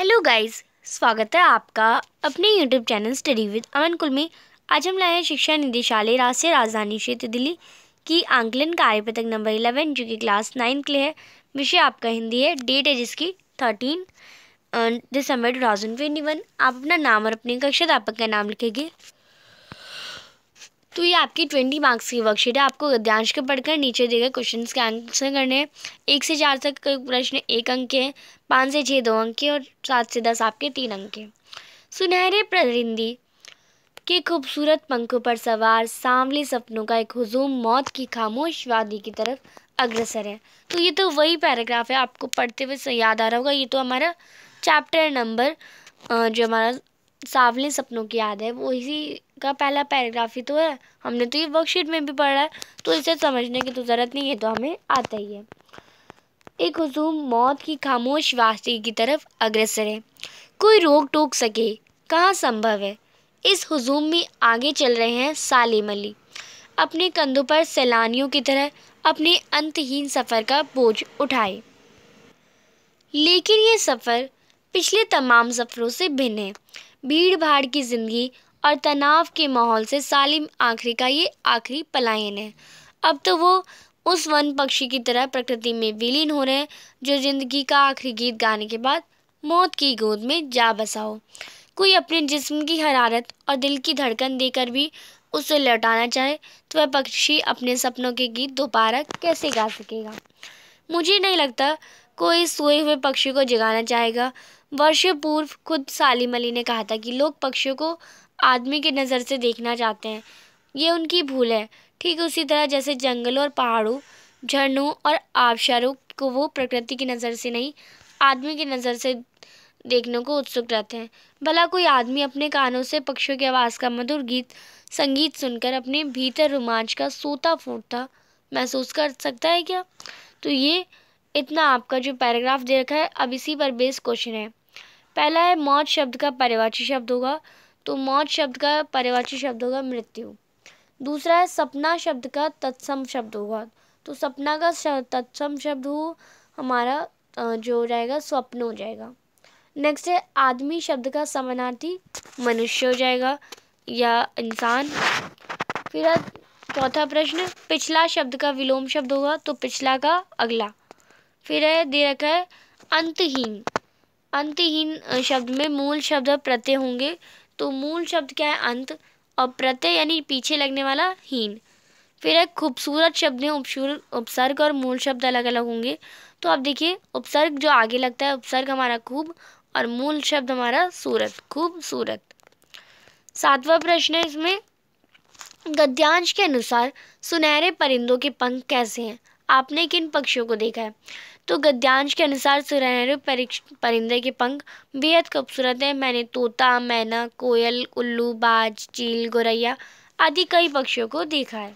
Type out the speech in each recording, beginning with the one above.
hello guys स्वागत है आपका अपने YouTube channel study with Aman कुल में आज हम लाए हैं शिक्षा निदेशालय राष्ट्रीय राजधानी क्षेत्र दिल्ली की आंकलन कार्य नंबर इलेवन जो कि क्लास नाइन्थ के लिए है विषय आपका हिंदी है डेट है जिसकी thirteen December two thousand twenty one आप अपना नाम और अपने अध्यापक का नाम लिखेंगे तो ये आपकी ट्वेंटी मार्क्स की वर्कशीट है आपको गद्यांश के पढ़कर नीचे दिए गए क्वेश्चन के आंसर करने हैं एक से चार तक के प्रश्न एक अंक के पाँच से छः दो अंक के और सात से दस आपके तीन अंक के सुनहरे परिंदी के खूबसूरत पंखों पर सवार सांवले सपनों का एक हजूम मौत की खामोश वादी की तरफ अग्रसर है तो ये तो वही पैराग्राफ है आपको पढ़ते हुए याद आ रहा होगा ये तो हमारा चैप्टर नंबर जो हमारा सांवले सपनों की याद है वो इसी का पहला पैराग्राफ ही तो है हमने तो ये वर्कशीट में भी पढ़ा है तो इसे समझने की तो ज़रूरत नहीं है तो हमें आता ही है एक हजूम मौत की खामोश वास्ती की तरफ अग्रसर है कोई रोक टोक सके कहाँ संभव है इस हजूम में आगे चल रहे हैं सालिम अली अपने कंधों पर सैलानियों की तरह अपने अंतहीन सफ़र का बोझ उठाए लेकिन ये सफ़र पिछले तमाम सफ़रों से भिन्न है भीड़ भाड़ की ज़िंदगी और तनाव के माहौल से सालिम आखिरी का ये आखिरी पलायन है अब तो वो उस वन पक्षी की तरह प्रकृति में विलीन हो रहे हैं जो जिंदगी का आखिरी गीत गाने के बाद मौत की गोद में जा बसा हो कोई अपने जिस्म की हरारत और दिल की धड़कन देकर भी उसे लौटाना चाहे तो वह पक्षी अपने सपनों के गीत दोबारा कैसे गा सकेगा मुझे नहीं लगता कोई सोए हुए पक्षी को जगाना चाहेगा वर्ष पूर्व खुद सालिम अली ने कहा था कि लोग पक्षियों को आदमी की नज़र से देखना चाहते हैं ये उनकी भूल है ठीक उसी तरह जैसे जंगलों और पहाड़ों झरनों और आबशारों को वो प्रकृति की नज़र से नहीं आदमी की नज़र से देखने को उत्सुक रहते हैं भला कोई आदमी अपने कानों से पक्षियों की आवाज़ का मधुर गीत संगीत सुनकर अपने भीतर रोमांच का सोता फूटता महसूस कर सकता है क्या तो ये इतना आपका जो पैराग्राफ दे रखा है अब इसी पर बेस क्वेश्चन है पहला है मौत शब्द का परिवाची शब्द होगा तो मौत शब्द का परिवाची शब्द होगा मृत्यु दूसरा है सपना शब्द का तत्सम शब्द होगा तो सपना का तत्सम शब्द हो हमारा जो हो जाएगा स्वप्न हो जाएगा नेक्स्ट है आदमी शब्द का समानार्थी मनुष्य हो जाएगा या इंसान फिर चौथा प्रश्न पिछला शब्द का विलोम शब्द होगा तो पिछला का अगला फिर है दे रखा है अंतहीन अंतहीन शब्द में मूल शब्द प्रत्यय होंगे तो मूल शब्द क्या है अंत और प्रत्यय यानी पीछे लगने वाला हीन फिर एक खूबसूरत शब्द है उपसर्ग और मूल शब्द अलग अलग होंगे तो आप देखिए उपसर्ग जो आगे लगता है उपसर्ग हमारा खूब और मूल शब्द हमारा सूरत खूबसूरत सातवां प्रश्न है इसमें गद्यांश के अनुसार सुनहरे परिंदों के पंख कैसे हैं आपने किन पक्षियों को देखा है तो गद्यांश के अनुसार सुनहरे परिंदे के पंख बेहद खूबसूरत हैं मैंने तोता मैना कोयल उल्लू बाज चील गोरैया आदि कई पक्षियों को देखा है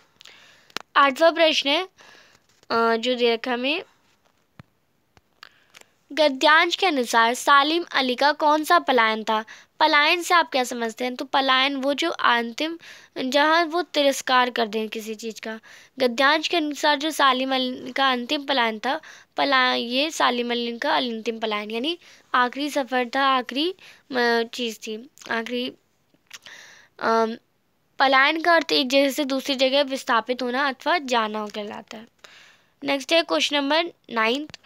आठवां प्रश्न है जो दे रखा गद्यांश के अनुसार सालिम अली का कौन सा पलायन था पलायन से आप क्या समझते हैं तो पलायन वो जो अंतिम जहाँ वो तिरस्कार कर दें किसी चीज़ का गद्यांश के अनुसार जो सालिम अली का अंतिम पलायन था पलायन ये सालिम अली का अंतिम पलायन यानी आखिरी सफ़र था आखिरी चीज़ थी आखिरी पलायन का अर्थ एक जगह से दूसरी जगह विस्थापित होना अथवा जाना कहलाता है नेक्स्ट है क्वेश्चन नंबर नाइन्थ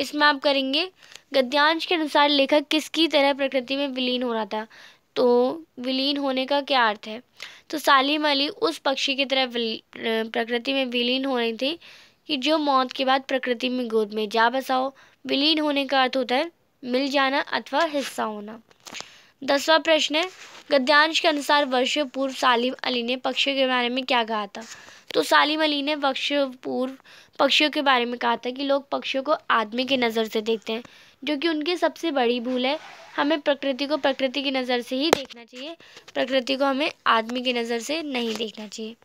इसमें आप करेंगे गद्यांश के अनुसार लेखक किसकी तरह प्रकृति में विलीन हो रहा था तो विलीन होने का क्या अर्थ है तो सालिम अली उस पक्षी की तरह प्रकृति में विलीन हो रही थी कि जो मौत के बाद प्रकृति में गोद में जा बसाओ विलीन होने का अर्थ होता है मिल जाना अथवा हिस्सा होना दसवा प्रश्न है गद्यांश के अनुसार वर्ष पूर्व सालिम अली ने पक्षियों के बारे में क्या कहा था तो सालिम अली ने वर्ष पूर्व पक्षियों के बारे में कहा था कि लोग पक्षियों को आदमी की नज़र से देखते हैं जो कि उनकी सबसे बड़ी भूल है हमें प्रकृति को प्रकृति की नज़र से ही देखना चाहिए प्रकृति को हमें आदमी की नज़र से नहीं देखना चाहिए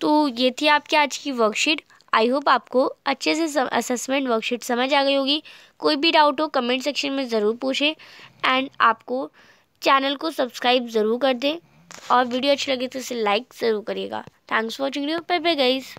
तो ये थी आपकी आज की वर्कशीट आई होप आपको अच्छे से असेसमेंट वर्कशीट समझ आ गई होगी कोई भी डाउट हो कमेंट सेक्शन में ज़रूर पूछें एंड आपको चैनल को सब्सक्राइब ज़रूर कर दें और वीडियो अच्छी लगे तो इसे लाइक ज़रूर करिएगा thanks for watching bye bye guys